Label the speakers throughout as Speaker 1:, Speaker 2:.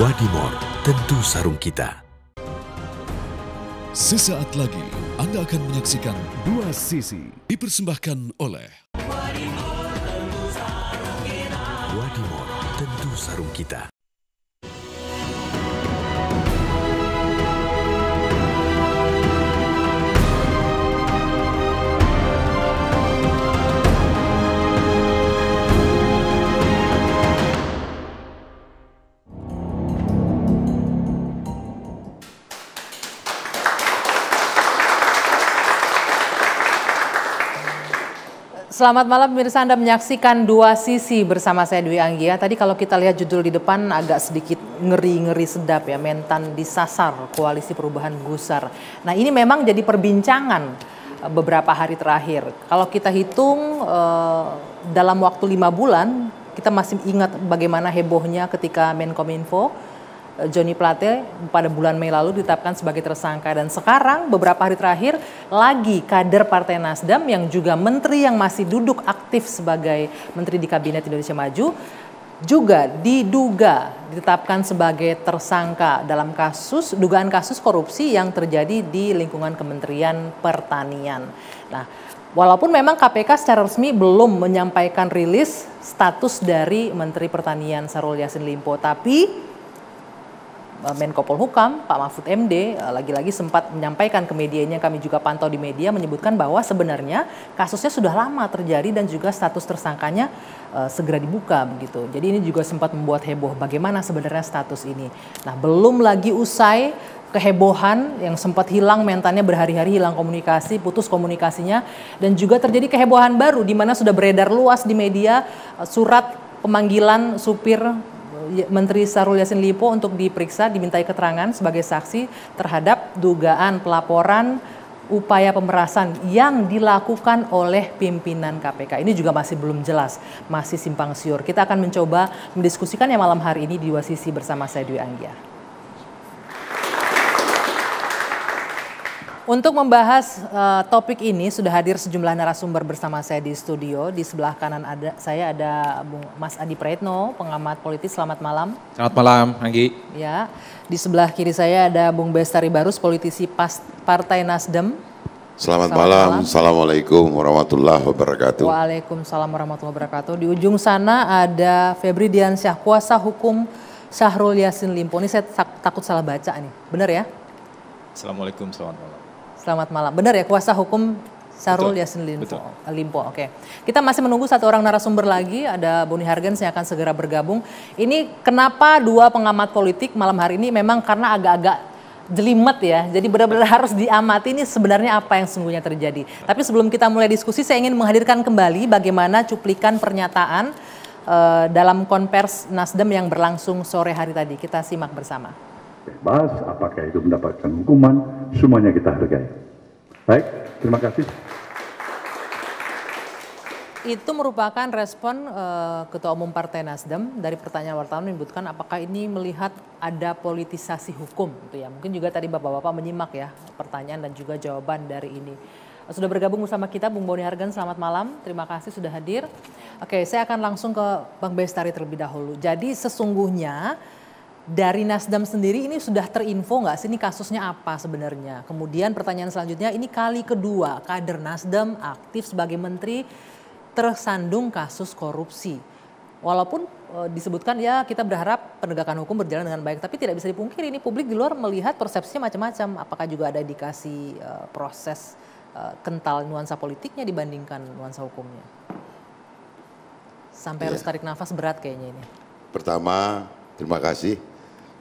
Speaker 1: Wadimor tentu sarung kita. Sesaat lagi Anda akan menyaksikan dua sisi dipersembahkan oleh Wadimor
Speaker 2: tentu sarung kita.
Speaker 3: Selamat malam pemirsa Anda menyaksikan dua sisi bersama saya Dwi Anggia. Tadi kalau kita lihat judul di depan agak sedikit ngeri-ngeri sedap ya, mentan disasar koalisi perubahan gusar. Nah ini memang jadi perbincangan eh, beberapa hari terakhir. Kalau kita hitung eh, dalam waktu lima bulan, kita masih ingat bagaimana hebohnya ketika Menkominfo Eh, Joni Plate pada bulan Mei lalu ditetapkan sebagai tersangka dan sekarang beberapa hari terakhir lagi kader Partai Nasdem yang juga menteri yang masih duduk aktif sebagai menteri di Kabinet Indonesia Maju juga diduga ditetapkan sebagai tersangka dalam kasus dugaan kasus korupsi yang terjadi di lingkungan Kementerian Pertanian. Nah, Walaupun memang KPK secara resmi belum menyampaikan rilis status dari Menteri Pertanian Sarul Yasin Limpo, tapi Eh, Menko Polhukam, Pak Mahfud MD, eh, lagi-lagi sempat menyampaikan ke medianya, kami juga pantau di media, menyebutkan bahwa sebenarnya kasusnya sudah lama terjadi dan juga status tersangkanya eh, segera dibuka begitu. Jadi ini juga sempat membuat heboh bagaimana sebenarnya status ini. Nah belum lagi usai kehebohan yang sempat hilang mentalnya berhari-hari hilang komunikasi putus komunikasinya dan juga terjadi kehebohan baru di mana sudah beredar luas di media surat pemanggilan supir Ya, Menteri Sarul Yassin Lipo untuk diperiksa dimintai keterangan sebagai saksi terhadap dugaan pelaporan upaya pemerasan yang dilakukan oleh pimpinan KPK. Ini juga masih belum jelas, masih simpang siur. Kita akan mencoba mendiskusikannya malam hari ini di dua sisi bersama saya Dwi Anggia. Untuk membahas uh, topik ini sudah hadir sejumlah narasumber bersama saya di studio. Di sebelah kanan ada saya ada Bung Mas Adi Pretno, pengamat politik. Selamat malam.
Speaker 4: Selamat malam, Anggi.
Speaker 3: Ya. Di sebelah kiri saya ada Bung Bestari Barus, politisi Pas, Partai Nasdem.
Speaker 5: Selamat, Selamat malam. malam. Assalamualaikum warahmatullahi wabarakatuh.
Speaker 3: Waalaikumsalam warahmatullahi wabarakatuh. Di ujung sana ada Febri Diansyah, kuasa hukum Syahrul Yasin Limpo. Ini saya takut salah baca nih. Benar ya?
Speaker 1: Assalamualaikum, selamat malam.
Speaker 3: Selamat malam. Benar ya kuasa hukum Sarul Yasin Limpo. Limpo. Oke. Okay. Kita masih menunggu satu orang narasumber lagi, ada Boni Hargens yang akan segera bergabung. Ini kenapa dua pengamat politik malam hari ini memang karena agak-agak jelimet ya. Jadi benar-benar harus diamati ini sebenarnya apa yang sungguhnya terjadi. Tapi sebelum kita mulai diskusi, saya ingin menghadirkan kembali bagaimana cuplikan pernyataan uh, dalam konvers Nasdem yang berlangsung sore hari tadi. Kita simak bersama
Speaker 5: bebas, apakah itu mendapatkan hukuman, semuanya kita hargai. Baik, terima kasih.
Speaker 3: Itu merupakan respon uh, Ketua Umum Partai Nasdem dari pertanyaan wartawan menyebutkan apakah ini melihat ada politisasi hukum gitu ya. Mungkin juga tadi Bapak-bapak menyimak ya pertanyaan dan juga jawaban dari ini. Eh, sudah bergabung bersama kita Bung Boni Hargan, selamat malam. Terima kasih sudah hadir. Oke, saya akan langsung ke Bang Bestari terlebih dahulu. Jadi sesungguhnya dari Nasdem sendiri ini sudah terinfo nggak sih ini kasusnya apa sebenarnya? Kemudian pertanyaan selanjutnya ini kali kedua kader Nasdem aktif sebagai menteri tersandung kasus korupsi. Walaupun e, disebutkan ya kita berharap penegakan hukum berjalan dengan baik, tapi tidak bisa dipungkiri ini publik di luar melihat persepsinya macam-macam. Apakah juga ada dikasih eh, e, proses e, kental nuansa politiknya dibandingkan nuansa hukumnya? Sampai ya. harus tarik nafas berat kayaknya ini.
Speaker 5: Pertama, terima kasih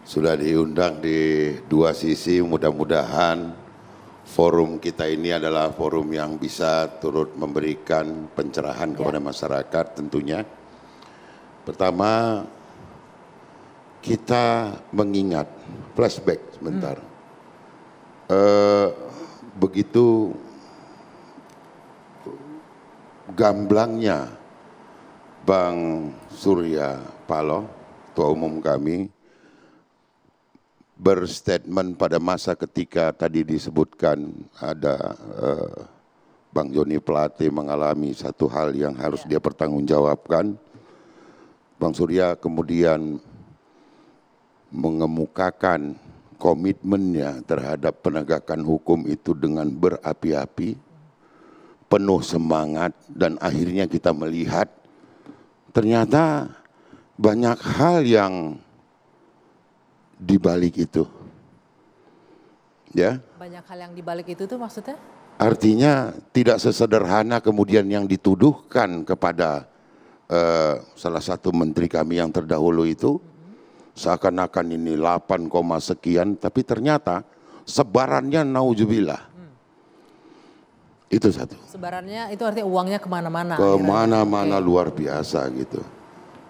Speaker 5: sudah diundang di dua sisi mudah-mudahan forum kita ini adalah forum yang bisa turut memberikan pencerahan ya. kepada masyarakat tentunya. Pertama kita mengingat flashback sebentar. Hmm. Uh, begitu gamblangnya Bang Surya Paloh, ketua umum kami, berstatement pada masa ketika tadi disebutkan ada uh, Bang Joni Plate mengalami satu hal yang harus ya. dia pertanggungjawabkan. Bang Surya kemudian mengemukakan komitmennya terhadap penegakan hukum itu dengan berapi-api, penuh semangat dan akhirnya kita melihat ternyata banyak hal yang di balik itu. Ya.
Speaker 3: Banyak hal yang di balik itu tuh maksudnya?
Speaker 5: Artinya tidak sesederhana kemudian yang dituduhkan kepada uh, salah satu menteri kami yang terdahulu itu seakan-akan ini 8, sekian tapi ternyata sebarannya naujubillah. Itu satu.
Speaker 3: Sebarannya itu artinya uangnya kemana-mana. Kemana-mana
Speaker 5: luar biasa gitu.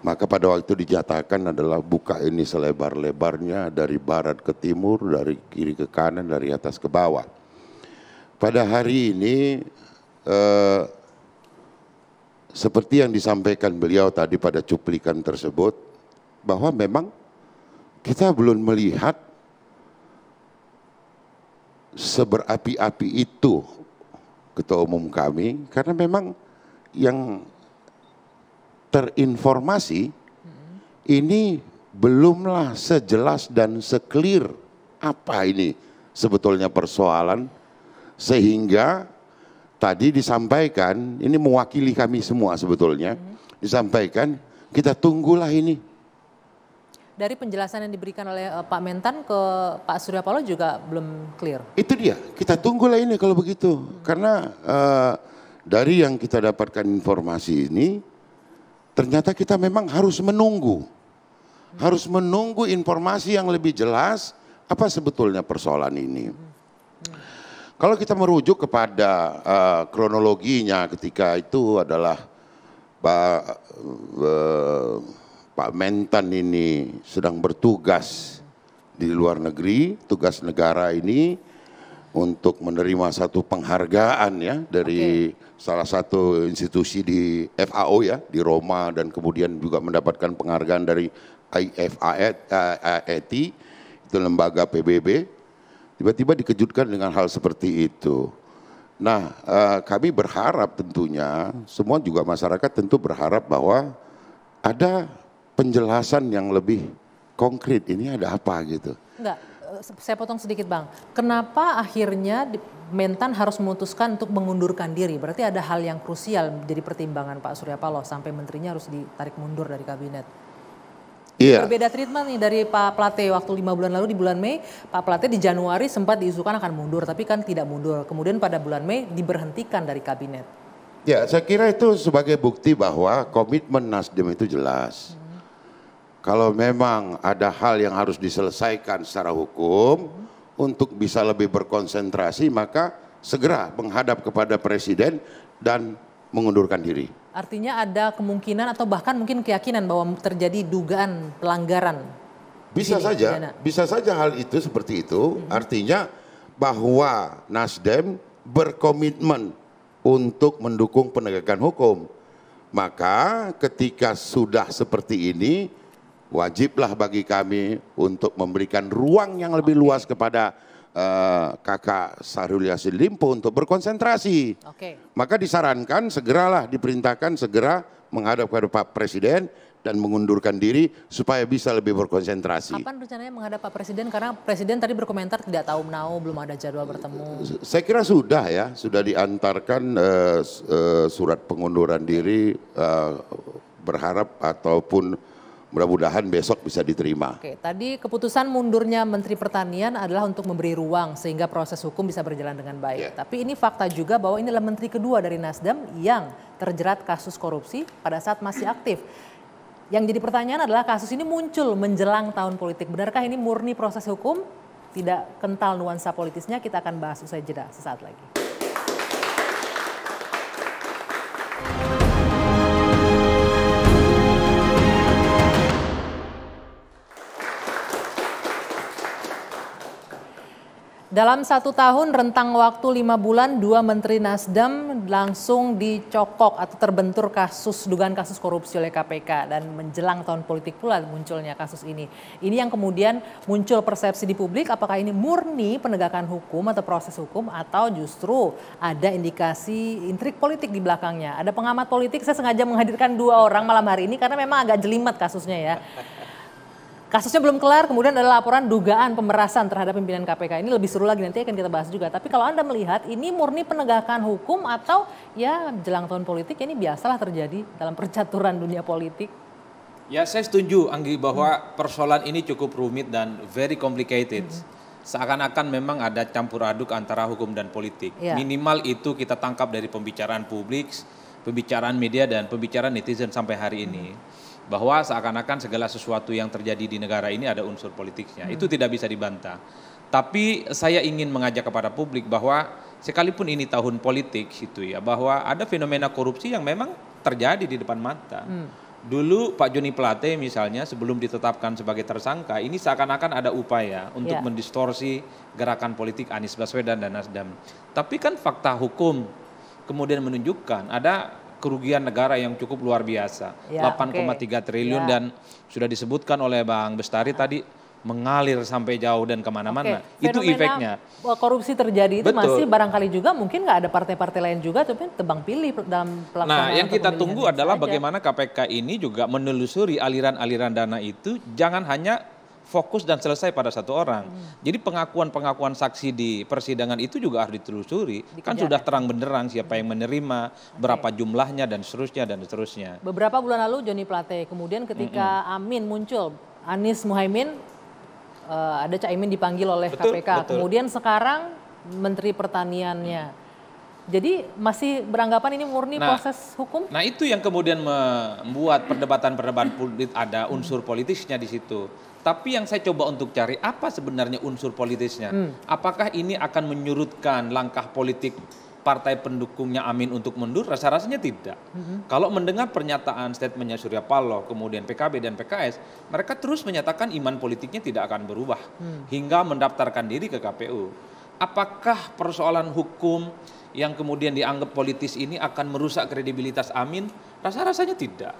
Speaker 5: Maka pada waktu dijatakan adalah buka ini selebar-lebarnya dari barat ke timur, dari kiri ke kanan, dari atas ke bawah. Pada hari ini eh, seperti yang disampaikan beliau tadi pada cuplikan tersebut bahwa memang kita belum melihat seberapi-api itu ketua umum kami karena memang yang terinformasi ini belumlah sejelas dan seclear apa ini sebetulnya persoalan sehingga tadi disampaikan ini mewakili kami semua sebetulnya disampaikan kita tunggulah ini
Speaker 3: dari penjelasan yang diberikan oleh eh, Pak Mentan ke Pak Surya Paloh juga belum clear.
Speaker 5: Itu dia, kita tunggulah ini kalau begitu. Karena uh, dari yang kita dapatkan informasi ini, ternyata kita memang harus menunggu. Harus menunggu informasi yang lebih jelas apa sebetulnya persoalan ini. Kalau kita merujuk kepada uh, kronologinya ketika itu adalah Pak, uh, Pak Mentan ini sedang bertugas di luar negeri, tugas negara ini untuk menerima satu penghargaan ya dari okay. salah satu institusi di FAO ya di Roma dan kemudian juga mendapatkan penghargaan dari IFAET e itu lembaga PBB tiba-tiba dikejutkan dengan hal seperti itu. Nah, eh, kami berharap tentunya semua juga masyarakat tentu berharap bahwa ada penjelasan yang lebih konkret ini ada apa gitu.
Speaker 3: Enggak Eh, saya potong sedikit bang. Kenapa akhirnya Mentan harus memutuskan untuk mengundurkan diri? Berarti ada hal yang krusial jadi pertimbangan Pak Surya Paloh sampai menterinya harus ditarik mundur dari kabinet. Iya. Berbeda treatment nih dari Pak Plate waktu lima bulan lalu di bulan Mei, Pak Plate di Januari sempat diisukan akan mundur, tapi kan tidak mundur. Kemudian pada bulan Mei diberhentikan dari kabinet.
Speaker 5: Ya, saya kira itu sebagai bukti bahwa komitmen Nasdem itu jelas. Hmm kalau memang ada hal yang harus diselesaikan secara hukum untuk bisa lebih berkonsentrasi maka segera menghadap kepada presiden dan mengundurkan diri.
Speaker 3: Artinya ada kemungkinan atau bahkan mungkin keyakinan bahwa terjadi dugaan pelanggaran.
Speaker 5: Bisa saja, pidana. bisa saja hal itu seperti itu. Hmm. Artinya bahwa Nasdem berkomitmen untuk mendukung penegakan hukum. Maka ketika sudah seperti ini, wajiblah bagi kami untuk memberikan ruang yang lebih okay. luas kepada uh, kakak Sahrul Yassin Limpo untuk berkonsentrasi. Okay. Maka disarankan segeralah diperintahkan segera menghadap kepada Pak Presiden dan mengundurkan diri supaya bisa lebih berkonsentrasi.
Speaker 3: Kapan rencananya menghadap Pak Presiden? Karena Presiden tadi berkomentar tidak tahu menau, belum ada jadwal bertemu.
Speaker 5: Saya kira sudah ya, sudah diantarkan uh, uh, surat pengunduran diri uh, berharap ataupun mudah-mudahan besok bisa diterima.
Speaker 3: Oke, tadi keputusan mundurnya Menteri Pertanian adalah untuk memberi ruang sehingga proses hukum bisa berjalan dengan baik. Ya. Tapi ini fakta juga bahwa ini adalah menteri kedua dari Nasdem yang terjerat kasus korupsi pada saat masih aktif. Yang jadi pertanyaan adalah kasus ini muncul menjelang tahun politik. Benarkah ini murni proses hukum? Tidak kental nuansa politisnya, kita akan bahas usai jeda sesaat lagi. Dalam satu tahun rentang waktu lima bulan, dua Menteri Nasdem langsung dicokok atau terbentur kasus dugaan kasus korupsi oleh KPK dan menjelang tahun politik pula munculnya kasus ini. Ini yang kemudian muncul persepsi di publik apakah ini murni penegakan hukum atau proses hukum atau justru ada indikasi intrik politik di belakangnya. Ada pengamat politik, saya sengaja menghadirkan dua orang malam hari ini karena memang agak jelimet kasusnya ya. Kasusnya belum kelar, kemudian ada laporan dugaan pemerasan terhadap pimpinan KPK. Ini lebih seru lagi nanti akan kita bahas juga. Tapi kalau Anda melihat ini murni penegakan hukum atau ya jelang tahun politik ini biasalah terjadi dalam percaturan dunia politik.
Speaker 4: Ya, saya setuju Anggi bahwa hmm. persoalan ini cukup rumit dan very complicated. Hmm seakan-akan memang ada campur aduk antara hukum dan politik. Ya. Minimal itu kita tangkap dari pembicaraan publik, pembicaraan media dan pembicaraan netizen sampai hari ini. Mm-hmm bahwa seakan-akan segala sesuatu yang terjadi di negara ini ada unsur politiknya. Hmm. Itu tidak bisa dibantah. Tapi saya ingin mengajak kepada publik bahwa sekalipun ini tahun politik itu ya bahwa ada fenomena korupsi yang memang terjadi di depan mata. Hmm. Dulu Pak Joni Plate misalnya sebelum ditetapkan sebagai tersangka ini seakan-akan ada upaya ya. untuk yeah. mendistorsi gerakan politik Anies Baswedan dan Nasdem. Tapi kan fakta hukum kemudian menunjukkan ada kerugian negara yang cukup luar biasa. Ya, 8,3 okay. triliun ya. dan sudah disebutkan oleh Bang Bestari nah. tadi mengalir sampai jauh dan kemana-mana. Okay. Itu efeknya.
Speaker 3: Korupsi terjadi itu Betul. masih barangkali juga mungkin nggak ada partai-partai lain juga, tapi tebang pilih dalam pelaksanaan. Nah, yang kita tunggu adalah saja. bagaimana
Speaker 4: KPK ini juga menelusuri aliran-aliran dana itu, jangan hanya fokus dan selesai pada satu orang. Hmm. Jadi pengakuan-pengakuan saksi di persidangan itu juga harus ditelusuri. Kan Dikejar, kan sudah terang benderang siapa yang menerima, okay. berapa jumlahnya dan seterusnya dan seterusnya.
Speaker 3: Beberapa bulan lalu Joni Plate kemudian ketika hmm. Amin muncul, Anies Muhaimin uh, ada Caimin dipanggil oleh betul, KPK. Betul. Kemudian sekarang Menteri Pertaniannya. Hmm. Jadi masih beranggapan ini murni nah, proses hukum? Nah
Speaker 4: itu yang kemudian membuat perdebatan-perdebatan politik ada unsur politisnya di situ. Tapi yang saya coba untuk cari apa sebenarnya unsur politisnya? Hmm. Apakah ini akan menyurutkan langkah politik partai pendukungnya Amin untuk mundur? Rasa-rasanya tidak. Hmm. Kalau mendengar pernyataan statementnya Surya Paloh, kemudian PKB dan PKS, mereka terus menyatakan iman politiknya tidak akan berubah hmm. hingga mendaftarkan diri ke KPU. Apakah persoalan hukum yang kemudian dianggap politis ini akan merusak kredibilitas Amin? Rasa-rasanya tidak.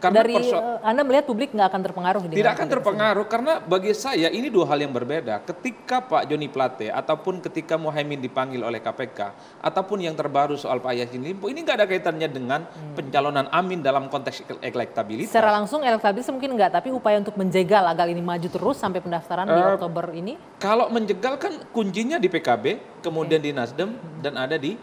Speaker 3: Karena Dari eh, Anda melihat publik nggak akan terpengaruh? Tidak akan terpengaruh
Speaker 4: karena bagi saya ini dua hal yang berbeda. Ketika Pak Joni Plate ataupun ketika Mohaimin dipanggil oleh KPK ataupun yang terbaru soal Pak Yasin Limpo ini nggak ada kaitannya dengan hmm. pencalonan Amin dalam konteks elektabilitas. Secara langsung
Speaker 3: elektabilitas mungkin nggak, tapi upaya untuk menjegal agar ini maju terus sampai pendaftaran uh, di eh, Oktober ini?
Speaker 4: Kalau menjegal kan kuncinya di PKB, kemudian okay. di Nasdem hmm. dan ada di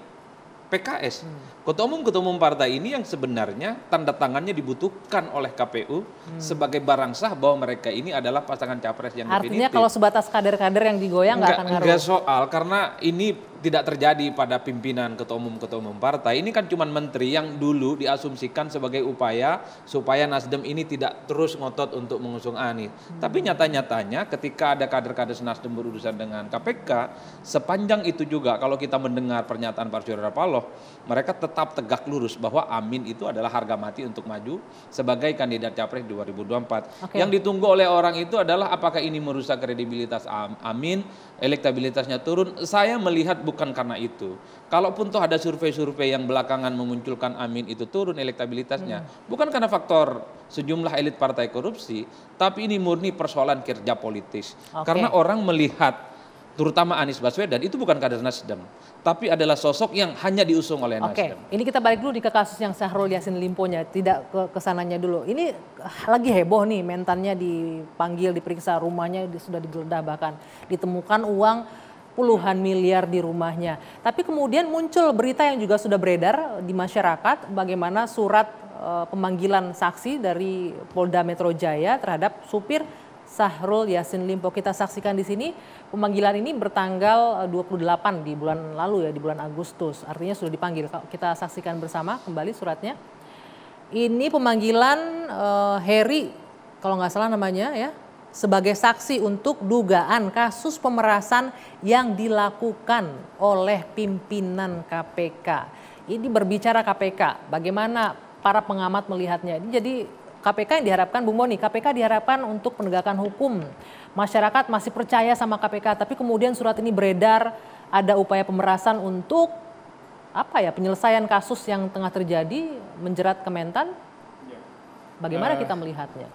Speaker 4: PKS. Hmm. Ketua umum ketua umum partai ini yang sebenarnya tanda tangannya dibutuhkan oleh KPU hmm. sebagai barang sah bahwa mereka ini adalah pasangan capres yang Artinya definitif. Artinya kalau
Speaker 3: sebatas kader-kader yang digoyang nggak akan ngaruh. Enggak
Speaker 4: soal karena ini tidak terjadi pada pimpinan ketua umum ketua umum partai ini kan cuma menteri yang dulu diasumsikan sebagai upaya supaya Nasdem ini tidak terus ngotot untuk mengusung Anies. Hmm. Tapi nyata-nyatanya ketika ada kader-kader Nasdem berurusan dengan KPK sepanjang itu juga kalau kita mendengar pernyataan Pak Surya Paloh mereka tetap tegak lurus bahwa Amin itu adalah harga mati untuk maju sebagai kandidat capres 2024. Okay. Yang ditunggu oleh orang itu adalah apakah ini merusak kredibilitas Amin elektabilitasnya turun, saya melihat bukan karena itu. Kalaupun toh ada survei-survei yang belakangan memunculkan Amin itu turun elektabilitasnya, hmm. bukan karena faktor sejumlah elit partai korupsi, tapi ini murni persoalan kerja politis. Okay. Karena orang melihat terutama Anies Baswedan itu bukan kader Nasdem, tapi adalah sosok yang hanya diusung oleh Nasdem. Oke,
Speaker 3: ini kita balik dulu di ke kasus yang Syahrul Yasin Limponya, tidak ke kesananya dulu. Ini lagi heboh nih, mentannya dipanggil, diperiksa rumahnya sudah digeledah bahkan ditemukan uang puluhan miliar di rumahnya. Tapi kemudian muncul berita yang juga sudah beredar di masyarakat bagaimana surat e, pemanggilan saksi dari Polda Metro Jaya terhadap supir Sahrul Yasin Limpo. Kita saksikan di sini pemanggilan ini bertanggal 28 eh, di bulan lalu ya, di bulan Agustus. Artinya sudah dipanggil. Kita saksikan bersama kembali suratnya. Ini pemanggilan uh, Heri, kalau nggak salah namanya ya, sebagai saksi untuk dugaan kasus pemerasan yang dilakukan oleh pimpinan KPK. Ini berbicara KPK, bagaimana para pengamat melihatnya. Ini jadi KPK yang diharapkan Bung Boni, KPK diharapkan untuk penegakan hukum. Masyarakat masih percaya sama KPK, tapi kemudian surat ini beredar ada upaya pemerasan untuk apa ya penyelesaian kasus yang tengah terjadi menjerat Kementan. Ya. Bagaimana eh, kita melihatnya?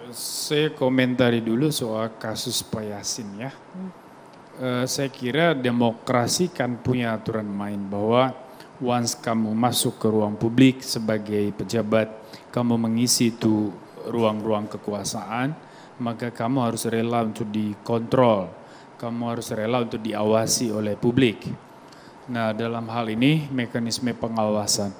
Speaker 2: Ya, saya komentari dulu soal kasus Payasin ya. Hmm. Eh, saya kira demokrasi kan punya aturan main bahwa once kamu masuk ke ruang publik sebagai pejabat, kamu mengisi itu ruang-ruang kekuasaan, maka kamu harus rela untuk dikontrol, kamu harus rela untuk diawasi oleh publik. Nah, dalam hal ini mekanisme pengawasan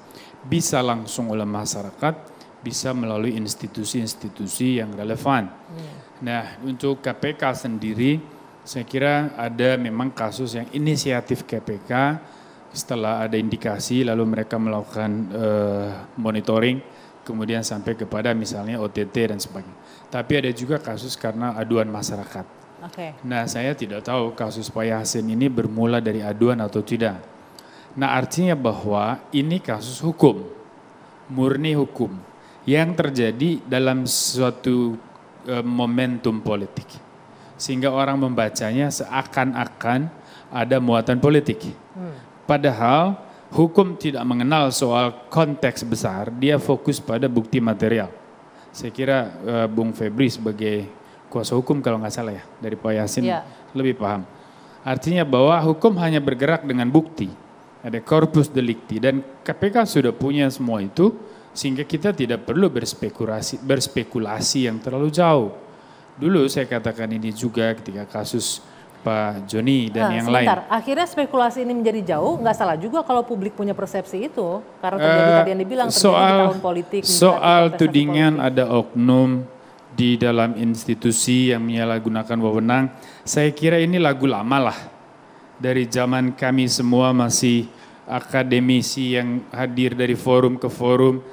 Speaker 2: bisa langsung oleh masyarakat, bisa melalui institusi-institusi yang relevan. Hmm. Nah, untuk KPK sendiri, saya kira ada memang kasus yang inisiatif KPK setelah ada indikasi lalu mereka melakukan uh, monitoring kemudian sampai kepada misalnya OTT dan sebagainya. Tapi ada juga kasus karena aduan masyarakat. Okay. Nah saya tidak tahu kasus Pak Yasin ini bermula dari aduan atau tidak. Nah artinya bahwa ini kasus hukum, murni hukum yang terjadi dalam suatu uh, momentum politik. Sehingga orang membacanya seakan-akan ada muatan politik. Hmm. Padahal hukum tidak mengenal soal konteks besar, dia fokus pada bukti material. Saya kira uh, Bung Febri sebagai kuasa hukum kalau nggak salah ya dari Pak Yasin yeah. lebih paham. Artinya bahwa hukum hanya bergerak dengan bukti. Ada korpus delikti dan KPK sudah punya semua itu sehingga kita tidak perlu berspekulasi berspekulasi yang terlalu jauh. Dulu saya katakan ini juga ketika kasus Pak Joni dan nah, yang sebentar.
Speaker 3: lain. Akhirnya spekulasi ini menjadi jauh, nggak salah juga kalau publik punya persepsi itu karena terjadi uh, eh, tadi yang dibilang terjadi soal, di tahun politik. Soal
Speaker 2: tudingan politik. ada oknum di dalam institusi yang menyalahgunakan wewenang, saya kira ini lagu lama lah dari zaman kami semua masih akademisi yang hadir dari forum ke forum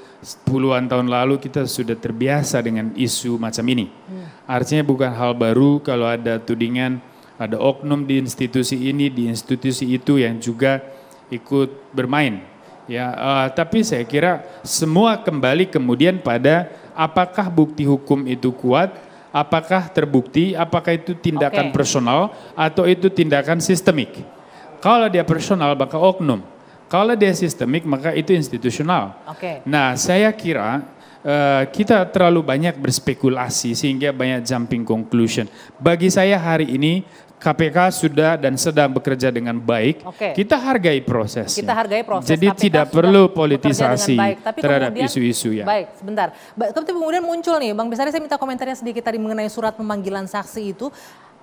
Speaker 2: puluhan tahun lalu kita sudah terbiasa dengan isu macam ini. Hmm. Artinya bukan hal baru kalau ada tudingan ada oknum di institusi ini, di institusi itu yang juga ikut bermain. Ya, uh, tapi saya kira semua kembali kemudian pada apakah bukti hukum itu kuat, apakah terbukti, apakah itu tindakan okay. personal atau itu tindakan sistemik. Kalau dia personal maka oknum. Kalau dia sistemik maka itu institusional. Okay. Nah, saya kira uh, kita terlalu banyak berspekulasi sehingga banyak jumping conclusion. Bagi saya hari ini KPK sudah dan sedang bekerja dengan baik. Oke. Kita hargai proses. Kita
Speaker 3: hargai proses. Jadi KPK
Speaker 2: tidak perlu politisasi baik. terhadap isu-isu ya. Baik,
Speaker 3: sebentar. Tapi kemudian muncul nih, Bang Besari saya minta komentarnya sedikit tadi mengenai surat pemanggilan saksi itu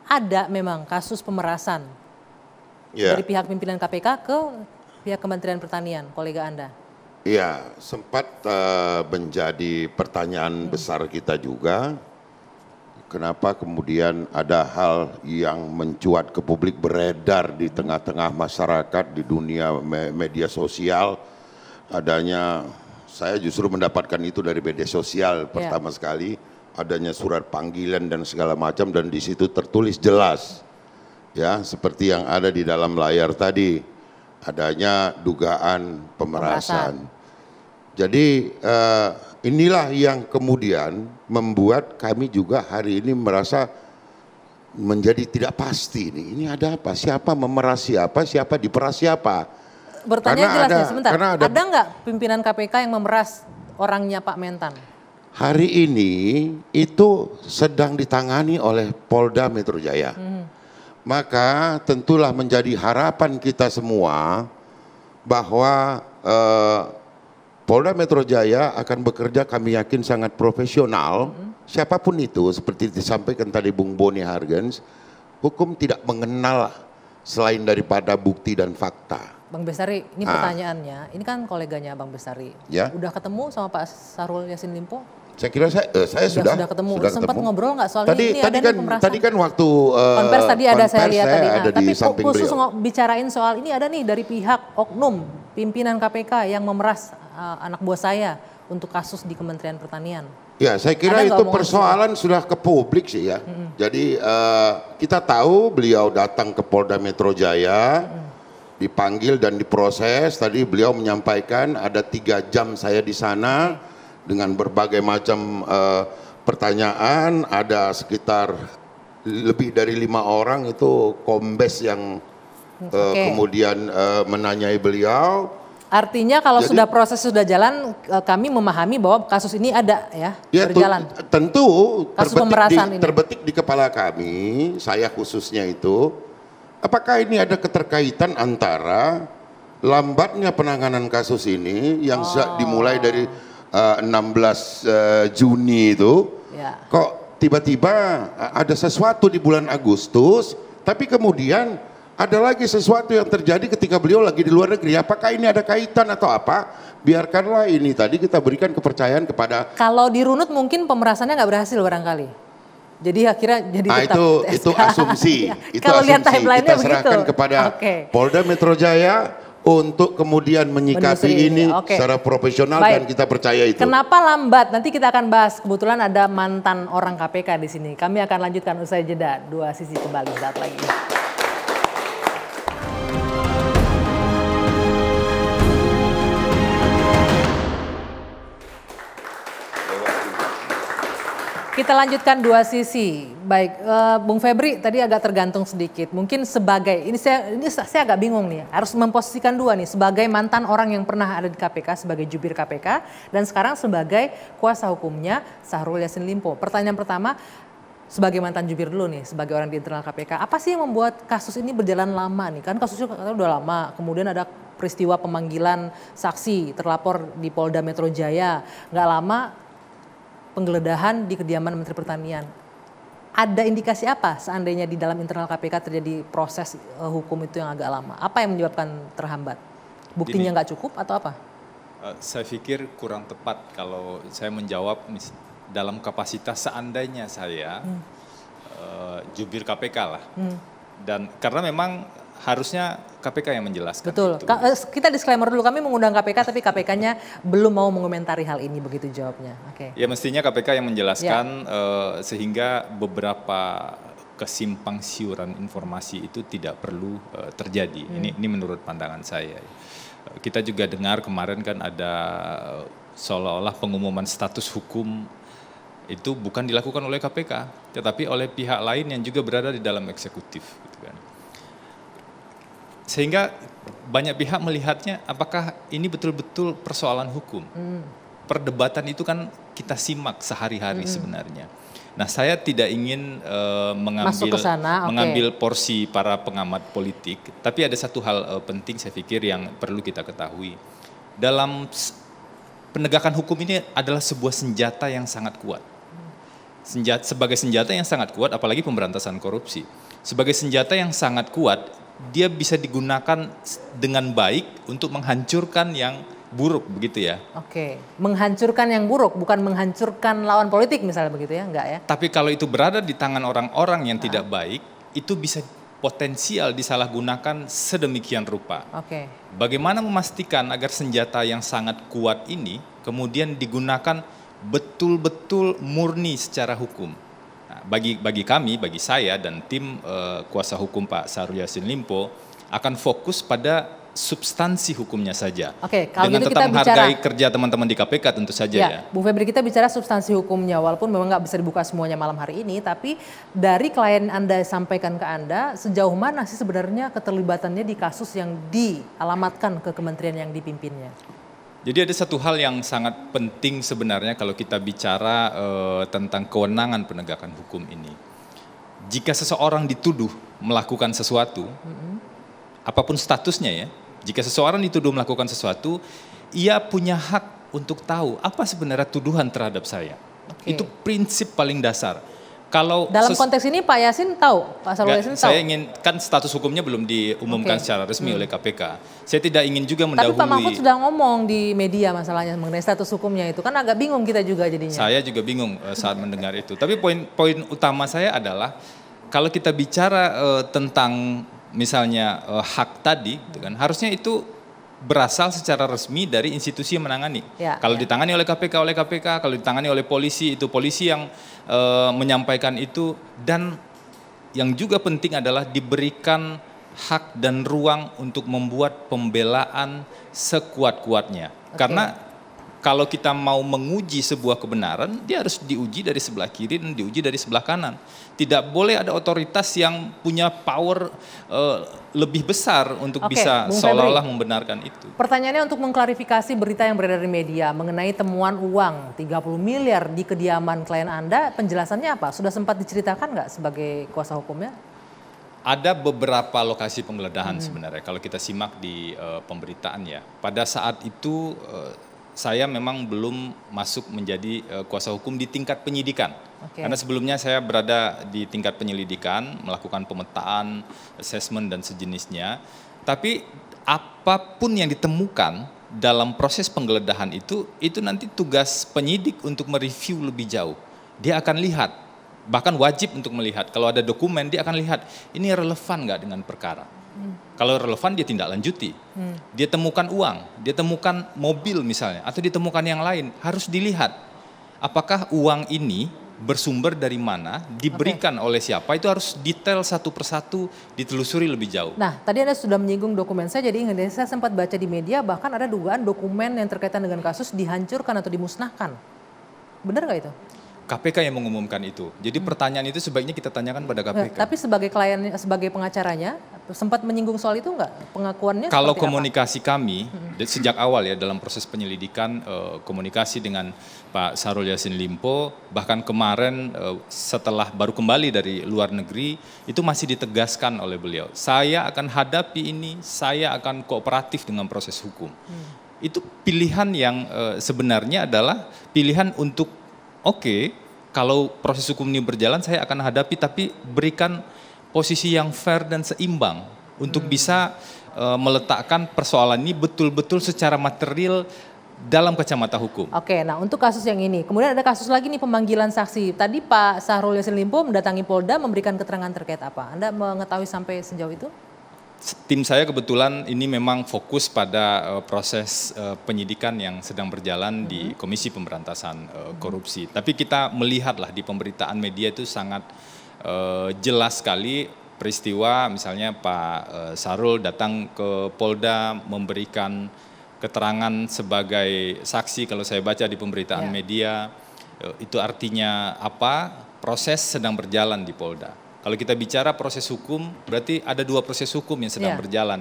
Speaker 3: ada memang kasus pemerasan ya. dari pihak pimpinan KPK ke pihak Kementerian Pertanian, kolega Anda.
Speaker 5: Iya, sempat uh, menjadi pertanyaan hmm. besar kita juga kenapa kemudian ada hal yang mencuat ke publik beredar di tengah-tengah masyarakat di dunia media sosial adanya saya justru mendapatkan itu dari media sosial ya. pertama yeah. sekali adanya surat panggilan dan segala macam dan di situ tertulis jelas ya seperti yang ada di dalam layar tadi adanya dugaan pemerasan. pemerasan. Jadi uh, inilah yang kemudian membuat kami juga hari ini merasa menjadi tidak pasti ini. Ini ada apa? Siapa memeras siapa? Siapa diperas siapa?
Speaker 3: Bertanya karena jelas ya, ada, ya sebentar. Karena ada, ada nggak pimpinan KPK yang memeras orangnya Pak Mentan?
Speaker 5: Hari ini itu sedang ditangani oleh Polda Metro Jaya. Hmm. Maka tentulah menjadi harapan kita semua bahwa eh, Polda Metro Jaya akan bekerja kami yakin sangat profesional. Siapapun itu seperti disampaikan tadi Bung Boni Hargens, hukum tidak mengenal selain daripada bukti dan fakta.
Speaker 3: Bang Besari ini ah. pertanyaannya, ini kan koleganya Bang Besari Ya. Udah ketemu sama Pak Sarul Yasin Limpo?
Speaker 5: Saya kira saya eh, saya sudah, sudah ketemu. Sudah Sempat ketemu. ngobrol
Speaker 3: nggak soal tadi, ini tadi ada kan, pemerasan. Tadi
Speaker 5: kan waktu uh, tadi ada saya lihat saya tadi. Nah, ada tapi di samping khusus beliau.
Speaker 3: bicarain soal ini ada nih dari pihak oknum pimpinan KPK yang memeras uh, anak buah saya untuk kasus di Kementerian Pertanian.
Speaker 5: Ya, saya kira Ada itu persoalan sudah ke publik sih ya. Mm-hmm. Jadi uh, kita tahu beliau datang ke Polda Metro Jaya, mm-hmm. dipanggil dan diproses. Tadi beliau menyampaikan ada tiga jam saya di sana dengan berbagai macam uh, pertanyaan ada sekitar lebih dari lima orang itu kombes yang eh, okay. kemudian uh, menanyai beliau
Speaker 3: Artinya kalau Jadi, sudah proses sudah jalan, kami memahami bahwa kasus ini ada ya, ya berjalan.
Speaker 5: Tentu kasus terbetik di, ini. terbetik di kepala kami, saya khususnya itu, apakah ini ada keterkaitan antara lambatnya penanganan kasus ini yang oh. dimulai dari 16 uh, eh, eh, Juni itu ya. kok tiba-tiba eh, ada sesuatu di bulan Agustus tapi kemudian ada lagi sesuatu yang terjadi ketika beliau lagi di luar negeri. Apakah ini ada kaitan atau apa? Biarkanlah ini tadi kita berikan kepercayaan kepada.
Speaker 3: Kalau dirunut mungkin pemerasannya nggak berhasil barangkali. Jadi akhirnya jadi nah, itu itu asumsi. itu Kalau asumsi. lihat timeline kita serahkan begitu.
Speaker 5: kepada okay. Polda Metro Jaya untuk kemudian menyikapi ini, ini. Okay. secara profesional Baik. dan kita percaya itu. Kenapa
Speaker 3: lambat? Nanti kita akan bahas. Kebetulan ada mantan orang KPK di sini. Kami akan lanjutkan usai jeda. Dua sisi kembali saat lagi. Kita lanjutkan dua sisi. Baik, uh, Bung Febri tadi agak tergantung sedikit. Mungkin sebagai ini saya ini saya agak bingung nih. Harus memposisikan dua nih sebagai mantan orang yang pernah ada di KPK sebagai jubir KPK dan sekarang sebagai kuasa hukumnya Sahrul Yasin Limpo. Pertanyaan pertama sebagai mantan jubir dulu nih, sebagai orang di internal KPK, apa sih yang membuat kasus ini berjalan lama nih? Kan kasusnya kan udah lama, kemudian ada peristiwa pemanggilan saksi terlapor di Polda Metro Jaya. Nggak lama penggeledahan di kediaman Menteri Pertanian. Ada indikasi apa seandainya di dalam internal KPK terjadi proses uh, hukum itu yang agak lama? Apa yang menyebabkan terhambat? Buktinya nggak cukup atau apa?
Speaker 1: Uh, saya pikir kurang tepat kalau saya menjawab dalam kapasitas seandainya saya hmm. uh, jubir KPK lah. Hmm. Dan karena memang harusnya KPK yang menjelaskan.
Speaker 3: Betul. Itu. Eh, kita disclaimer dulu kami mengundang KPK tapi KPK-nya belum mau mengomentari hal ini begitu jawabnya. Oke. Okay.
Speaker 1: Ya mestinya KPK yang menjelaskan ya. uh, sehingga beberapa kesimpang siuran informasi itu tidak perlu uh, terjadi. Hmm. Ini ini menurut pandangan saya. Kita juga dengar kemarin kan ada seolah-olah pengumuman status hukum itu bukan dilakukan oleh KPK, tetapi oleh pihak lain yang juga berada di dalam eksekutif gitu kan sehingga banyak pihak melihatnya apakah ini betul-betul persoalan hukum. Hmm. Perdebatan itu kan kita simak sehari-hari hmm. sebenarnya. Nah, saya tidak ingin uh, mengambil sana, okay. mengambil porsi para pengamat politik, tapi ada satu hal uh, penting saya pikir yang perlu kita ketahui. Dalam penegakan hukum ini adalah sebuah senjata yang sangat kuat. Senjata sebagai senjata yang sangat kuat apalagi pemberantasan korupsi. Sebagai senjata yang sangat kuat dia bisa digunakan dengan baik untuk menghancurkan yang buruk begitu ya.
Speaker 3: Oke, menghancurkan yang buruk bukan menghancurkan lawan politik misalnya begitu ya, enggak ya?
Speaker 1: Tapi kalau itu berada di tangan orang-orang yang nah. tidak baik, itu bisa potensial disalahgunakan sedemikian rupa. Oke. Bagaimana memastikan agar senjata yang sangat kuat ini kemudian digunakan betul-betul murni secara hukum? bagi bagi kami, bagi saya dan tim uh, kuasa hukum Pak Syahrul Yasin Limpo akan fokus pada substansi hukumnya saja.
Speaker 3: Oke, kalau dengan tetap kita menghargai bicara,
Speaker 1: kerja teman-teman di KPK tentu saja ya. ya.
Speaker 3: Bu Febri kita bicara substansi hukumnya walaupun memang nggak bisa dibuka semuanya malam hari ini, tapi dari klien Anda sampaikan ke Anda sejauh mana sih sebenarnya keterlibatannya di kasus yang dialamatkan ke kementerian yang dipimpinnya?
Speaker 1: Jadi ada satu hal yang sangat penting sebenarnya kalau kita bicara e, tentang kewenangan penegakan hukum ini. Jika seseorang dituduh melakukan sesuatu, mm-hmm. apapun statusnya ya, jika seseorang dituduh melakukan sesuatu, ia punya hak untuk tahu apa sebenarnya tuduhan terhadap saya. Okay. Itu prinsip paling dasar. Kalau dalam konteks
Speaker 3: ini Pak Yasin tahu, Pak Sarul Yasin tahu. Saya
Speaker 1: ingin kan status hukumnya belum diumumkan okay. secara resmi hmm. oleh KPK. Saya tidak ingin juga mendahului. Tapi Pak Mahfud
Speaker 3: sudah ngomong di media masalahnya mengenai status hukumnya itu kan agak bingung kita juga jadinya.
Speaker 1: Saya juga bingung eh, saat mendengar itu. Tapi poin-poin utama saya adalah kalau kita bicara uh, tentang misalnya uh, hak tadi, gitu kan harusnya itu berasal secara resmi dari institusi yang menangani. Ya, kalau ya. ditangani oleh KPK oleh KPK, kalau ditangani oleh polisi itu polisi yang e, menyampaikan itu dan yang juga penting adalah diberikan hak dan ruang untuk membuat pembelaan sekuat-kuatnya. Okay. Karena kalau kita mau menguji sebuah kebenaran, dia harus diuji dari sebelah kiri dan diuji dari sebelah kanan. Tidak boleh ada otoritas yang punya power uh, lebih besar untuk Oke, bisa seolah-olah membenarkan itu.
Speaker 3: Pertanyaannya untuk mengklarifikasi berita yang beredar di media mengenai temuan uang 30 miliar di kediaman klien Anda, penjelasannya apa? Sudah sempat diceritakan nggak sebagai kuasa hukumnya?
Speaker 1: ada beberapa lokasi penggeledahan hmm. sebenarnya kalau kita simak di uh, pemberitaan ya. Pada saat itu uh, saya memang belum masuk menjadi uh, kuasa hukum di tingkat penyidikan. Okay. Karena sebelumnya saya berada di tingkat penyelidikan, melakukan pemetaan, assessment dan sejenisnya. Tapi apapun yang ditemukan dalam proses penggeledahan itu, itu nanti tugas penyidik untuk mereview lebih jauh. Dia akan lihat, bahkan wajib untuk melihat. Kalau ada dokumen, dia akan lihat ini relevan nggak dengan perkara kalau relevan dia tindak lanjuti. Hmm. Dia temukan uang, dia temukan mobil misalnya, atau ditemukan yang lain, harus dilihat apakah uang ini bersumber dari mana, diberikan okay. oleh siapa, itu harus detail satu persatu ditelusuri lebih jauh.
Speaker 3: Nah, tadi Anda sudah menyinggung dokumen saya, jadi ingat ya, saya sempat baca di media bahkan ada dugaan dokumen yang terkaitan dengan kasus dihancurkan atau dimusnahkan. Benar nggak itu?
Speaker 1: KPK yang mengumumkan itu. Jadi hmm. pertanyaan itu sebaiknya kita tanyakan pada KPK. Nah,
Speaker 3: tapi sebagai klien sebagai pengacaranya sempat menyinggung soal itu enggak? Pengakuannya Kalau komunikasi
Speaker 1: apa? kami hmm. sejak awal ya dalam proses penyelidikan eh, komunikasi dengan Pak Sarul Yasin Limpo bahkan kemarin eh, setelah baru kembali dari luar negeri itu masih ditegaskan oleh beliau. Saya akan hadapi ini, saya akan kooperatif dengan proses hukum. Hmm. Itu pilihan yang eh, sebenarnya adalah pilihan untuk oke, okay, kalau proses hukum ini berjalan saya akan hadapi tapi berikan posisi yang fair dan seimbang untuk hmm. bisa uh, meletakkan persoalan ini betul-betul secara material dalam kacamata hukum.
Speaker 3: Oke, nah untuk kasus yang ini, kemudian ada kasus lagi nih pemanggilan saksi. Tadi Pak Sahrul Yassin Limpo mendatangi Polda memberikan keterangan terkait apa? Anda mengetahui sampai sejauh itu?
Speaker 1: tim saya kebetulan ini memang fokus pada uh, proses uh, penyidikan yang sedang berjalan di mhm. Komisi Pemberantasan uh, Korupsi. Tapi kita melihatlah di pemberitaan media itu sangat uh, jelas sekali peristiwa misalnya Pak uh, Sarul datang ke Polda memberikan keterangan sebagai saksi kalau saya baca di pemberitaan yeah. media itu artinya apa? Proses sedang berjalan di Polda kalau kita bicara proses hukum, berarti ada dua proses hukum yang sedang yeah. berjalan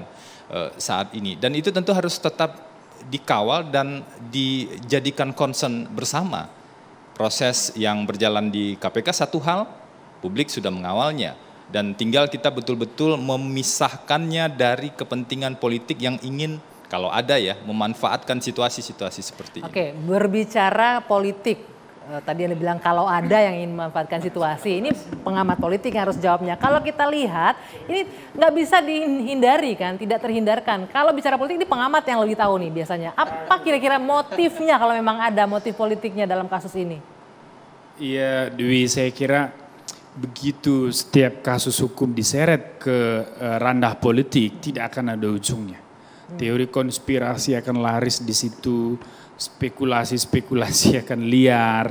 Speaker 1: uh, saat ini. Dan itu tentu harus tetap dikawal dan dijadikan concern bersama. Proses yang berjalan di KPK satu hal, publik sudah mengawalnya dan tinggal kita betul-betul memisahkannya dari kepentingan politik yang ingin kalau ada ya memanfaatkan situasi-situasi seperti
Speaker 3: Oke, ini. Oke, berbicara politik Eh, tadi Anda bilang kalau ada yang ingin memanfaatkan situasi, ini pengamat politik yang harus jawabnya. Kalau kita lihat, ini nggak bisa dihindari kan, tidak terhindarkan. Kalau bicara politik, ini pengamat yang lebih tahu nih biasanya. Apa kira-kira motifnya kalau memang ada motif politiknya dalam kasus ini?
Speaker 2: Iya, Dewi. saya kira begitu setiap kasus hukum diseret ke eh, ranah politik, tidak akan ada ujungnya. Hmm. Teori konspirasi akan laris di situ, spekulasi-spekulasi akan liar.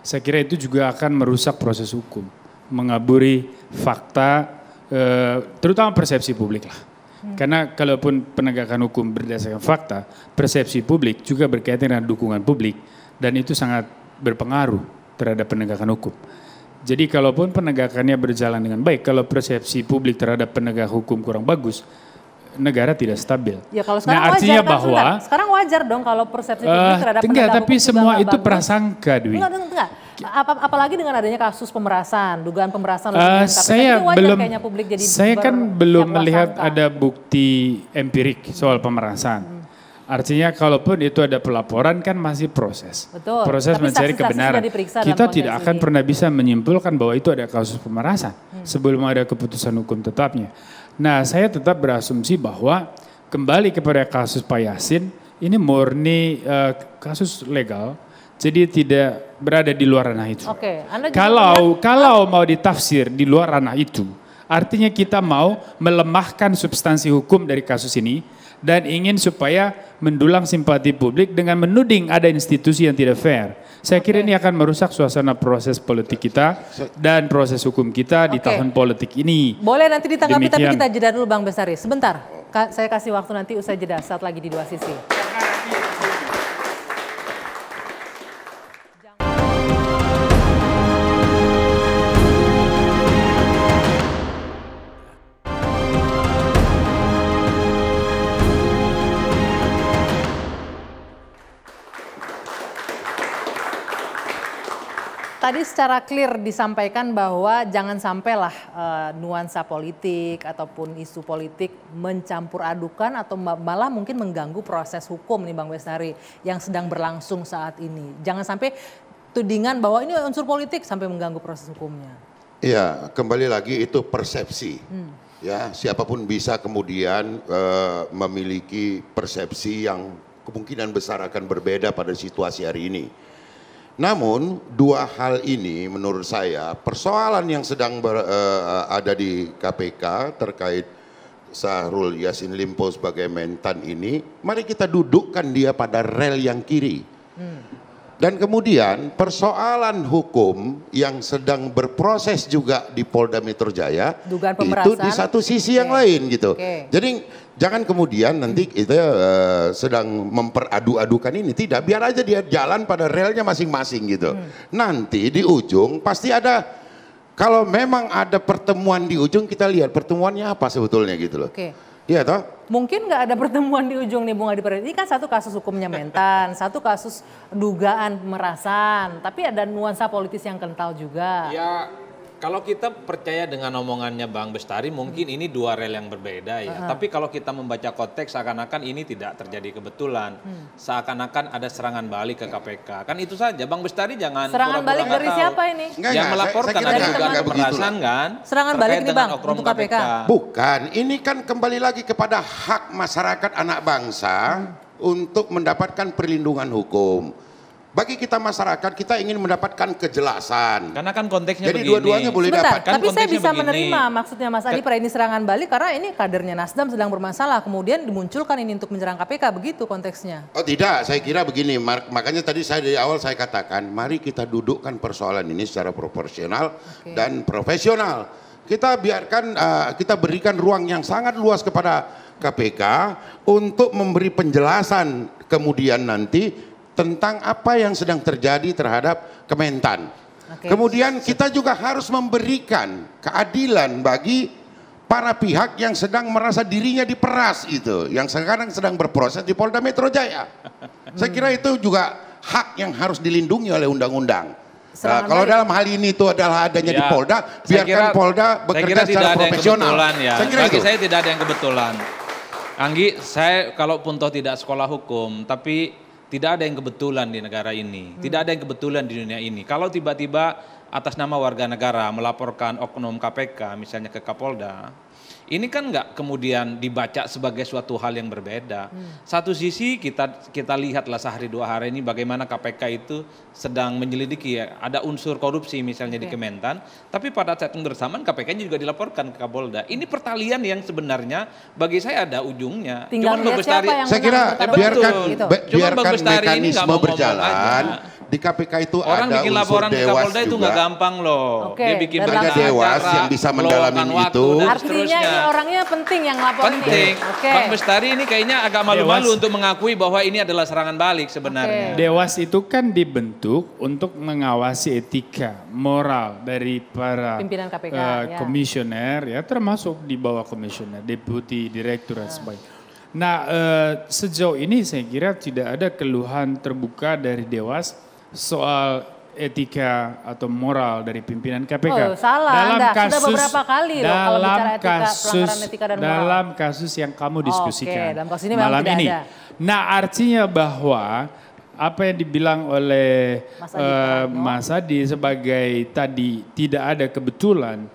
Speaker 2: Saya kira itu juga akan merusak proses hukum, mengaburi fakta, eh, terutama persepsi publik lah. Hmm. Karena kalaupun penegakan hukum berdasarkan fakta, persepsi publik juga berkaitan dengan dukungan publik dan itu sangat berpengaruh terhadap penegakan hukum. Jadi kalaupun penegakannya berjalan dengan baik, kalau persepsi publik terhadap penegak hukum kurang bagus, negara tidak stabil. Ya kalau nah, sekarang nah, artinya wajar, kan bahwa
Speaker 3: sekarang wajar dong kalau persepsi uh, eh, publik terhadap enggak, tapi semua itu bagus.
Speaker 2: prasangka, Dwi. Enggak,
Speaker 3: enggak. Apa, apalagi dengan adanya kasus pemerasan, dugaan pemerasan uh, saya wajar belum publik jadi Saya kan
Speaker 2: belum melihat ada bukti empirik soal pemerasan. Hmm. Artinya kalaupun itu ada pelaporan kan masih proses. Betul. Proses Tapi mencari kebenaran. Kita tidak akan ini. pernah bisa menyimpulkan bahwa itu ada kasus pemerasan hmm. sebelum ada keputusan hukum tetapnya. Nah, saya tetap berasumsi bahwa kembali kepada kasus Pak Yasin, ini murni uh, kasus legal, jadi tidak berada di luar ranah itu.
Speaker 3: Oke, Anda kalau
Speaker 2: juga... kalau mau ditafsir di luar ranah itu, artinya kita mau melemahkan substansi hukum dari kasus ini dan ingin supaya mendulang simpati publik dengan menuding ada institusi yang tidak fair. Saya kira ini akan merusak suasana proses politik kita dan proses hukum kita okay. di tahun politik ini. Boleh
Speaker 3: nanti ditanggapi Demikian. tapi kita jeda dulu Bang Besari. Sebentar, saya kasih waktu nanti usai jeda saat lagi di dua sisi. tadi secara clear disampaikan bahwa jangan sampailah uh, nuansa politik ataupun isu politik mencampur adukan atau malah mungkin mengganggu proses hukum nih Bang Westari yang sedang berlangsung saat ini. Jangan sampai tudingan bahwa ini unsur politik sampai mengganggu proses hukumnya.
Speaker 5: Iya, kembali lagi itu persepsi. Hmm. Ya, siapapun bisa kemudian uh, memiliki persepsi yang kemungkinan besar akan berbeda pada situasi hari ini namun dua hal ini menurut saya persoalan yang sedang ber, uh, ada di KPK terkait Sahrul Yasin Limpo sebagai mentan ini, mari kita dudukkan dia pada rel yang kiri. Hmm. Dan kemudian persoalan hukum yang sedang berproses juga di Polda Metro Jaya itu di satu sisi okay. yang lain gitu. Okay. Jadi jangan kemudian nanti itu uh, eh, sedang memperadu-adukan ini tidak biar aja dia jalan pada relnya masing-masing gitu. Hmm. Nanti di ujung pasti ada kalau memang ada pertemuan di ujung kita lihat pertemuannya apa sebetulnya gitu loh. Okay. Iya toh?
Speaker 3: Mungkin nggak ada pertemuan di ujung nih Bunga di Ini kan satu kasus hukumnya mentan, satu kasus dugaan pemerasan, tapi ada nuansa politis yang kental juga. Iya.
Speaker 4: Kalau kita percaya dengan omongannya Bang Bestari, mungkin hmm. ini dua rel yang berbeda ya. Aha. Tapi kalau kita membaca konteks, seakan-akan ini tidak terjadi kebetulan. Hmm. Seakan-akan ada serangan balik ke KPK. Iya. Kan itu saja, Bang Bestari jangan Serangan balik dari tahu. siapa
Speaker 3: ini? Enggak, yang melaporkan saya, saya
Speaker 4: ada dugaan kan? Serangan balik ini Bang, untuk KPK. KPK.
Speaker 5: Bukan, ini kan kembali lagi kepada hak masyarakat anak bangsa hmm. untuk mendapatkan perlindungan hukum bagi kita masyarakat kita ingin mendapatkan kejelasan. Karena kan konteksnya Jadi begini. dua-duanya boleh Sebentar, dapat. Kan tapi saya bisa begini. menerima
Speaker 3: maksudnya Mas Adi pada ini serangan balik karena ini kadernya Nasdem sedang bermasalah kemudian dimunculkan ini untuk menyerang KPK begitu konteksnya.
Speaker 5: Oh tidak, saya kira begini makanya tadi saya dari awal saya katakan mari kita dudukkan persoalan ini secara proporsional okay. dan profesional kita biarkan uh, kita berikan ruang yang sangat luas kepada KPK untuk memberi penjelasan kemudian nanti tentang apa yang sedang terjadi terhadap Kementan. Okay. Kemudian kita juga harus memberikan keadilan bagi para pihak yang sedang merasa dirinya diperas itu, yang sekarang sedang berproses di Polda Metro Jaya. Saya kira itu juga hak yang harus dilindungi oleh undang-undang. Nah, kalau dari... dalam hal ini itu adalah adanya ya, di iya. Polda, biarkan kira, Polda bekerja secara profesional. Ya. Saya kira Bagi
Speaker 4: saya tidak ada yang kebetulan. Anggi, saya kalau pun toh tidak sekolah hukum, tapi tidak ada yang kebetulan di negara ini, hmm. tidak ada yang kebetulan di dunia ini. Kalau tiba-tiba atas nama warga negara melaporkan oknum KPK misalnya ke Kapolda, ini kan nggak kemudian dibaca sebagai suatu hal yang berbeda. Hmm. Satu sisi kita kita lihatlah sehari dua hari ini bagaimana KPK itu sedang menyelidiki ya ada unsur korupsi misalnya okay. di Kementan, tapi pada saat yang bersamaan KPK juga dilaporkan ke Kapolda. Ini pertalian yang sebenarnya bagi saya ada ujungnya.
Speaker 5: Tinggal Cuman Bestari, saya kira ya, biarkan Be, biarkan mekanisme berjalan. di KPK itu orang ada bikin laporan ke Kapolda juga. itu nggak gampang loh. Okay. Dia bikin ada dewas yang bisa mendalami itu. Artinya ini Iya.
Speaker 3: orangnya penting yang lapor penting. ini. Penting. Okay. Bang
Speaker 4: Bestari ini kayaknya agak malu-malu untuk mengakui bahwa ini adalah serangan balik sebenarnya. Okay.
Speaker 2: Dewas itu kan dibentuk untuk mengawasi etika, moral dari para pimpinan KPK, uh, eh, ya. komisioner ya termasuk di bawah komisioner, deputi, direktur dan ah. sebagainya. Nah, uh, sejauh ini saya kira tidak ada keluhan terbuka dari Dewas soal etika atau moral dari pimpinan KPK. Oh, salah.
Speaker 3: Dalam Anda. kasus Sudah beberapa kali loh dalam kalau bicara etika, kasus etika dan moral. dalam
Speaker 2: kasus yang kamu diskusikan oh, okay. dalam kasus ini malam ini. Ada. Nah, artinya bahwa apa yang dibilang oleh Mas Adi, uh, Mas Adi sebagai tadi tidak ada kebetulan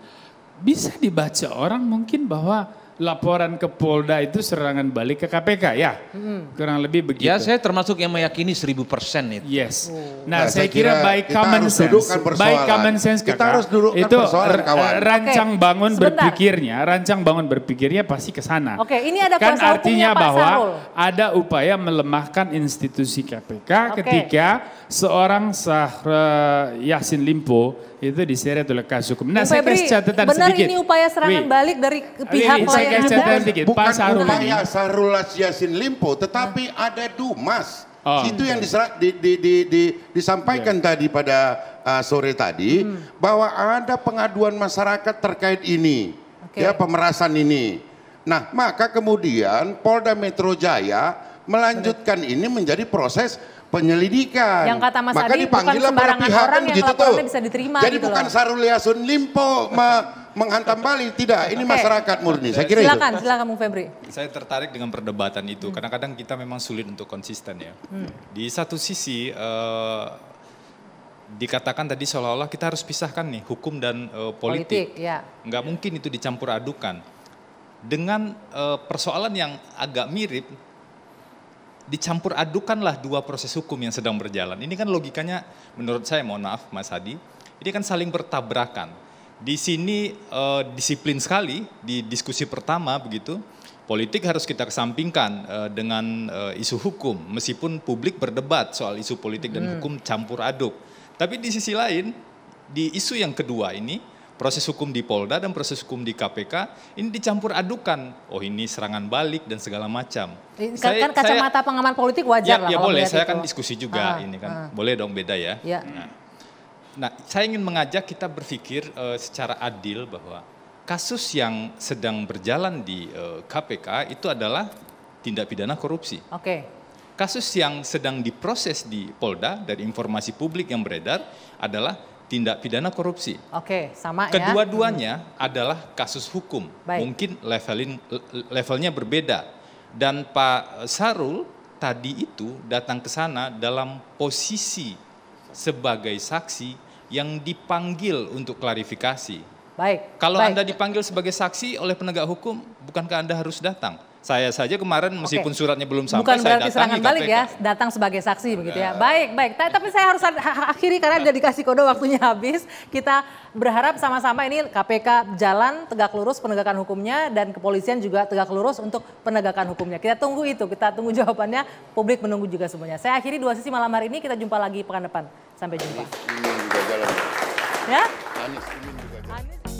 Speaker 2: bisa dibaca orang mungkin bahwa laporan ke Polda itu serangan balik ke KPK ya hmm. kurang lebih begitu. Ya saya termasuk yang meyakini seribu persen itu. Yes. Oh. Nah, nah saya, saya kira, kira by common sense, baik common sense kita harus dudukkan itu eh, kawan. Rancang okay. bangun Sebentar. berpikirnya, rancang bangun berpikirnya pasti ke sana. Oke,
Speaker 3: okay. ini ada kan artinya Pak bahwa Sarul.
Speaker 2: ada upaya melemahkan institusi KPK okay. ketika seorang Sahra Yasin Limpo itu diseret oleh
Speaker 5: hukum. Nah, saya kasih catatan benar sedikit. Benar ini upaya serangan Wih.
Speaker 3: balik dari pihak Wih, saya kasih catatan sedikit. Bukan Sarul. upaya
Speaker 5: Sarul Yasin Limpo, tetapi hmm. ada Dumas. Oh. Itu yang diserat di, di, di, di, disampaikan yeah. tadi pada uh, sore tadi hmm. bahwa ada pengaduan masyarakat terkait ini, okay. ya pemerasan ini. Nah, maka kemudian Polda Metro Jaya melanjutkan ini menjadi proses penyelidikan. Yang kata Mas Maka Adi bukan sembarangan pihak, orang yang gitu laporannya tuh. bisa diterima Jadi gitu bukan Sarul Yasun Limpo ma menghantam Bali, tidak. Ini okay. masyarakat murni. Saya kira silakan, itu.
Speaker 3: Silakan, Bung Febri.
Speaker 1: Saya tertarik dengan perdebatan itu. Hmm. Kadang-kadang kita memang sulit untuk konsisten ya. Hmm. Di satu sisi uh, dikatakan tadi seolah-olah kita harus pisahkan nih hukum dan uh, politik. politik ya. Nggak mungkin itu dicampur adukan. Dengan uh, persoalan yang agak mirip, dicampur adukanlah dua proses hukum yang sedang berjalan. Ini kan logikanya menurut saya mohon maaf Mas Hadi, ini kan saling bertabrakan. Di sini eh, disiplin sekali di diskusi pertama begitu, politik harus kita kesampingkan eh, dengan eh, isu hukum meskipun publik berdebat soal isu politik dan hmm. hukum campur aduk. Tapi di sisi lain di isu yang kedua ini proses hukum di Polda dan proses hukum di KPK ini dicampur adukan. Oh ini serangan balik dan segala macam.
Speaker 3: Kan, saya, kan kacamata pengaman politik wajar ya, lah. Ya boleh, saya itu. kan diskusi
Speaker 1: juga ah, ini kan. Ah. Boleh dong beda ya. ya. Nah, nah, saya ingin mengajak kita berpikir uh, secara adil bahwa kasus yang sedang berjalan di uh, eh, KPK itu adalah tindak pidana korupsi. Oke. Okay. Kasus yang sedang diproses di Polda dari informasi publik yang beredar adalah tindak pidana korupsi.
Speaker 3: Oke, sama kedua ya. Kedua-duanya
Speaker 1: adalah kasus hukum. Baik. Mungkin levelin levelnya berbeda. Dan Pak Sarul tadi itu datang ke sana dalam posisi sebagai saksi yang dipanggil untuk klarifikasi.
Speaker 3: Baik. Kalau Baik. Anda
Speaker 1: dipanggil sebagai saksi oleh penegak hukum, bukankah Anda harus datang? Saya saja kemarin meskipun okay. suratnya belum sampai Bukan saya berarti serangan balik ya,
Speaker 3: datang sebagai saksi begitu ya. Iya. Baik, baik. Tapi saya harus akhiri karena sudah dikasih kode waktunya habis. Kita berharap sama-sama ini KPK jalan tegak lurus penegakan hukumnya dan kepolisian juga tegak lurus untuk penegakan hukumnya. Kita tunggu itu, kita tunggu jawabannya. Publik menunggu juga semuanya. Saya akhiri dua sisi malam hari ini, kita jumpa lagi pekan depan. Sampai jumpa.
Speaker 5: Ya?